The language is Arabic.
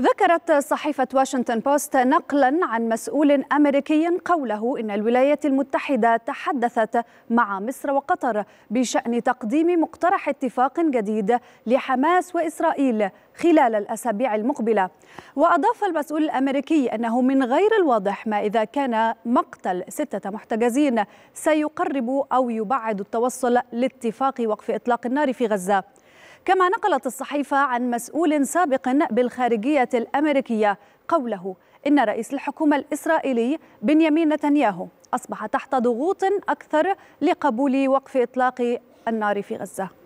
ذكرت صحيفة واشنطن بوست نقلا عن مسؤول أمريكي قوله إن الولايات المتحدة تحدثت مع مصر وقطر بشأن تقديم مقترح اتفاق جديد لحماس وإسرائيل خلال الأسابيع المقبلة وأضاف المسؤول الأمريكي أنه من غير الواضح ما إذا كان مقتل ستة محتجزين سيقرب أو يبعد التوصل لاتفاق وقف إطلاق النار في غزة كما نقلت الصحيفة عن مسؤول سابق بالخارجية الأمريكية قوله إن رئيس الحكومة الإسرائيلي بنيامين نتنياهو أصبح تحت ضغوط أكثر لقبول وقف إطلاق النار في غزة